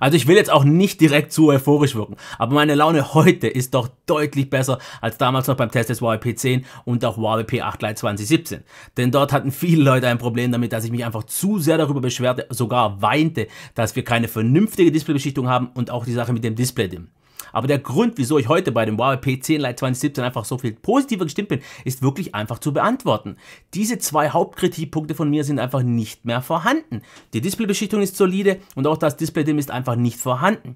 Also ich will jetzt auch nicht direkt zu euphorisch wirken, aber meine Laune heute ist doch deutlich besser als damals noch beim Test des Huawei P10 und auch Huawei P8 Lite 2017. Denn dort hatten viele Leute ein Problem damit, dass ich mich einfach zu sehr darüber beschwerte, sogar weinte, dass wir keine vernünftige Displaybeschichtung haben und auch die Sache mit dem Display-Dim. Aber der Grund, wieso ich heute bei dem Huawei P10 Lite 2017 einfach so viel positiver gestimmt bin, ist wirklich einfach zu beantworten. Diese zwei Hauptkritikpunkte von mir sind einfach nicht mehr vorhanden. Die Displaybeschichtung ist solide und auch das Display dem ist einfach nicht vorhanden.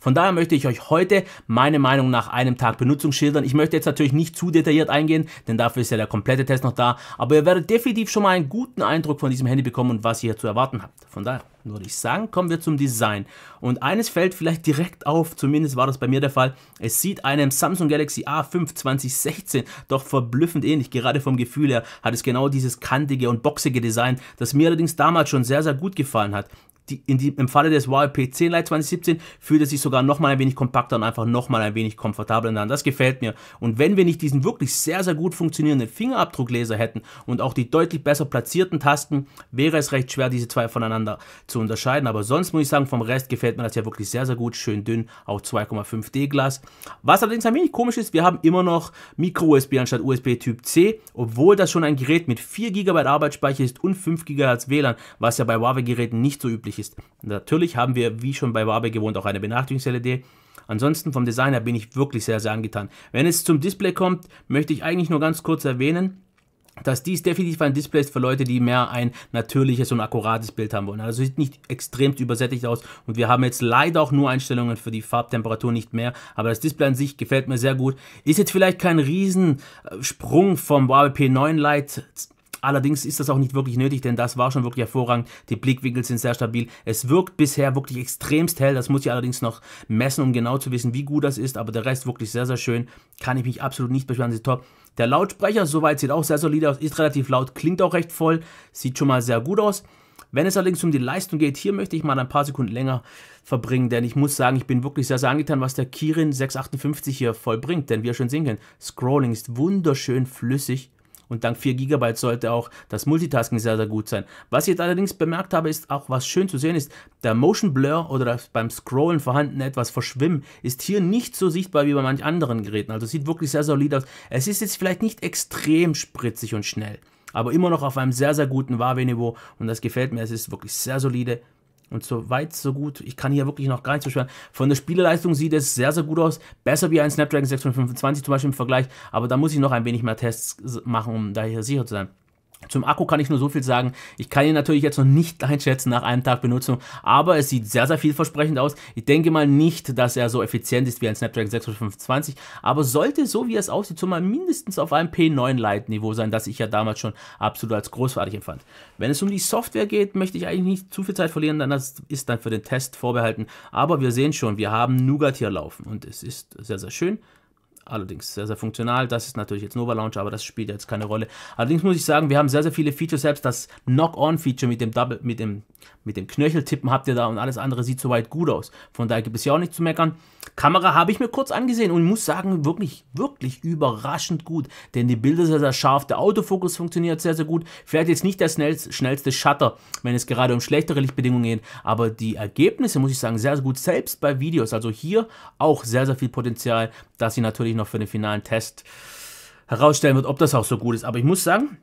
Von daher möchte ich euch heute meine Meinung nach einem Tag Benutzung schildern. Ich möchte jetzt natürlich nicht zu detailliert eingehen, denn dafür ist ja der komplette Test noch da. Aber ihr werdet definitiv schon mal einen guten Eindruck von diesem Handy bekommen und was ihr hier zu erwarten habt. Von daher würde ich sagen, kommen wir zum Design. Und eines fällt vielleicht direkt auf, zumindest war das bei mir der Fall. Es sieht einem Samsung Galaxy A5 2016 doch verblüffend ähnlich. Gerade vom Gefühl her hat es genau dieses kantige und boxige Design, das mir allerdings damals schon sehr, sehr gut gefallen hat die, die, im Falle des Huawei P10 Lite 2017 fühlt es sich sogar nochmal ein wenig kompakter und einfach nochmal ein wenig komfortabler an. Das gefällt mir. Und wenn wir nicht diesen wirklich sehr, sehr gut funktionierenden Fingerabdruckleser hätten und auch die deutlich besser platzierten Tasten, wäre es recht schwer, diese zwei voneinander zu unterscheiden. Aber sonst muss ich sagen, vom Rest gefällt mir das ja wirklich sehr, sehr gut. Schön dünn, auch 2,5D Glas. Was allerdings ein wenig komisch ist, wir haben immer noch Micro-USB anstatt USB Typ C, obwohl das schon ein Gerät mit 4 GB Arbeitsspeicher ist und 5 GHz WLAN, was ja bei Huawei-Geräten nicht so üblich möglich ist. Natürlich haben wir, wie schon bei Wabe gewohnt, auch eine Benachrichtigungs-LED. Ansonsten vom Designer bin ich wirklich sehr, sehr angetan. Wenn es zum Display kommt, möchte ich eigentlich nur ganz kurz erwähnen, dass dies definitiv ein Display ist für Leute, die mehr ein natürliches und akkurates Bild haben wollen. Also sieht nicht extrem übersättigt aus und wir haben jetzt leider auch nur Einstellungen für die Farbtemperatur, nicht mehr. Aber das Display an sich gefällt mir sehr gut. Ist jetzt vielleicht kein Riesensprung vom Huawei P9 Lite Allerdings ist das auch nicht wirklich nötig, denn das war schon wirklich hervorragend. Die Blickwinkel sind sehr stabil. Es wirkt bisher wirklich extremst hell. Das muss ich allerdings noch messen, um genau zu wissen, wie gut das ist. Aber der Rest wirklich sehr, sehr schön. Kann ich mich absolut nicht beschweren. Sie top. Der Lautsprecher soweit sieht auch sehr solide aus. Ist relativ laut, klingt auch recht voll. Sieht schon mal sehr gut aus. Wenn es allerdings um die Leistung geht, hier möchte ich mal ein paar Sekunden länger verbringen, denn ich muss sagen, ich bin wirklich sehr, sehr angetan, was der Kirin 658 hier vollbringt, denn wie ihr schon sehen könnt, Scrolling ist wunderschön flüssig, und dank 4 GB sollte auch das Multitasking sehr, sehr gut sein. Was ich jetzt allerdings bemerkt habe, ist auch, was schön zu sehen ist, der Motion Blur oder das beim Scrollen vorhandene etwas Verschwimmen ist hier nicht so sichtbar wie bei manch anderen Geräten. Also sieht wirklich sehr solid aus. Es ist jetzt vielleicht nicht extrem spritzig und schnell, aber immer noch auf einem sehr, sehr guten Huawei-Niveau und das gefällt mir. Es ist wirklich sehr solide, und so weit, so gut. Ich kann hier wirklich noch gar nichts beschweren. Von der Spieleleistung sieht es sehr, sehr gut aus. Besser wie ein Snapdragon 625 zum Beispiel im Vergleich. Aber da muss ich noch ein wenig mehr Tests machen, um da hier sicher zu sein. Zum Akku kann ich nur so viel sagen. Ich kann ihn natürlich jetzt noch nicht einschätzen nach einem Tag Benutzung, aber es sieht sehr, sehr vielversprechend aus. Ich denke mal nicht, dass er so effizient ist wie ein Snapdragon 625, aber sollte so wie es aussieht, zumal mindestens auf einem P9 Lite Niveau sein, das ich ja damals schon absolut als großartig empfand. Wenn es um die Software geht, möchte ich eigentlich nicht zu viel Zeit verlieren, denn das ist dann für den Test vorbehalten. Aber wir sehen schon, wir haben Nougat hier laufen und es ist sehr, sehr schön. Allerdings sehr, sehr funktional. Das ist natürlich jetzt Nova Launcher, aber das spielt jetzt keine Rolle. Allerdings muss ich sagen, wir haben sehr, sehr viele Features, selbst das Knock-on-Feature mit dem Double, mit dem mit den Knöcheltippen habt ihr da und alles andere sieht soweit gut aus. Von daher gibt es ja auch nichts zu meckern. Kamera habe ich mir kurz angesehen und muss sagen, wirklich, wirklich überraschend gut. Denn die Bilder sind sehr scharf, der Autofokus funktioniert sehr, sehr gut. Fährt jetzt nicht der schnellste Shutter, wenn es gerade um schlechtere Lichtbedingungen geht, aber die Ergebnisse, muss ich sagen, sehr, sehr gut. Selbst bei Videos, also hier auch sehr, sehr viel Potenzial, dass sie natürlich noch für den finalen Test herausstellen wird, ob das auch so gut ist. Aber ich muss sagen,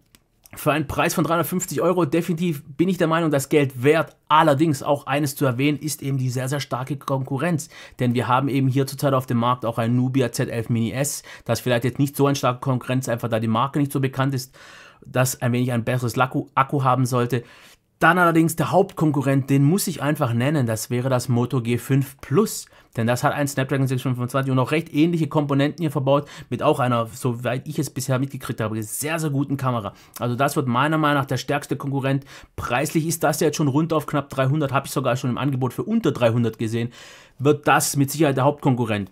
für einen Preis von 350 Euro definitiv bin ich der Meinung, das Geld wert. Allerdings auch eines zu erwähnen, ist eben die sehr, sehr starke Konkurrenz. Denn wir haben eben hier zurzeit auf dem Markt auch ein Nubia Z11 Mini S, das vielleicht jetzt nicht so eine starke Konkurrenz, einfach da die Marke nicht so bekannt ist, das ein wenig ein besseres Akku, haben sollte. Dann allerdings der Hauptkonkurrent, den muss ich einfach nennen, das wäre das Moto G5 Plus. Denn das hat ein Snapdragon 625 und auch recht ähnliche Komponenten hier verbaut, mit auch einer, soweit ich es bisher mitgekriegt habe, sehr, sehr guten Kamera. Also das wird meiner Meinung nach der stärkste Konkurrent. Preislich ist das ja jetzt schon rund auf knapp 300, habe ich sogar schon im Angebot für unter 300 gesehen, wird das mit Sicherheit der Hauptkonkurrent.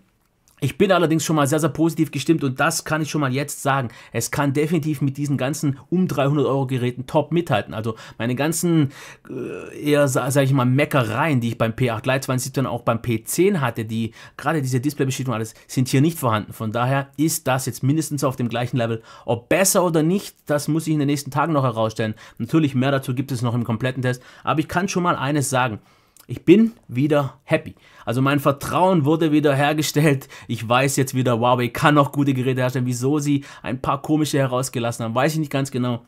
Ich bin allerdings schon mal sehr, sehr positiv gestimmt und das kann ich schon mal jetzt sagen. Es kann definitiv mit diesen ganzen um 300 Euro Geräten top mithalten. Also meine ganzen äh, eher, sage ich mal, Meckereien, die ich beim P8 Lite 2017 auch beim P10 hatte, die gerade diese Displaybeschichtung alles, sind hier nicht vorhanden. Von daher ist das jetzt mindestens auf dem gleichen Level. Ob besser oder nicht, das muss ich in den nächsten Tagen noch herausstellen. Natürlich mehr dazu gibt es noch im kompletten Test, aber ich kann schon mal eines sagen ich bin wieder happy. Also mein Vertrauen wurde wieder hergestellt. Ich weiß jetzt wieder, Huawei kann auch gute Geräte herstellen. Wieso sie ein paar komische herausgelassen haben, weiß ich nicht ganz genau.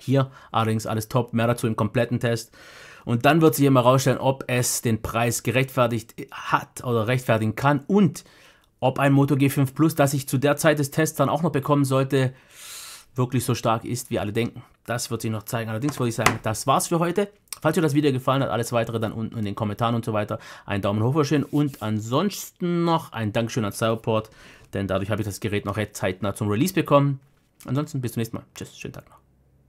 Hier allerdings alles top, mehr dazu im kompletten Test. Und dann wird sich immer herausstellen, ob es den Preis gerechtfertigt hat oder rechtfertigen kann und ob ein Moto G5 Plus, das ich zu der Zeit des Tests dann auch noch bekommen sollte, wirklich so stark ist, wie alle denken. Das wird sich noch zeigen. Allerdings würde ich sagen, das war's für heute. Falls euch das Video gefallen hat, alles weitere dann unten in den Kommentaren und so weiter. Einen Daumen hoch schön und ansonsten noch ein Dankeschön an Cyberport, denn dadurch habe ich das Gerät noch recht zeitnah zum Release bekommen. Ansonsten bis zum nächsten Mal. Tschüss, schönen Tag noch.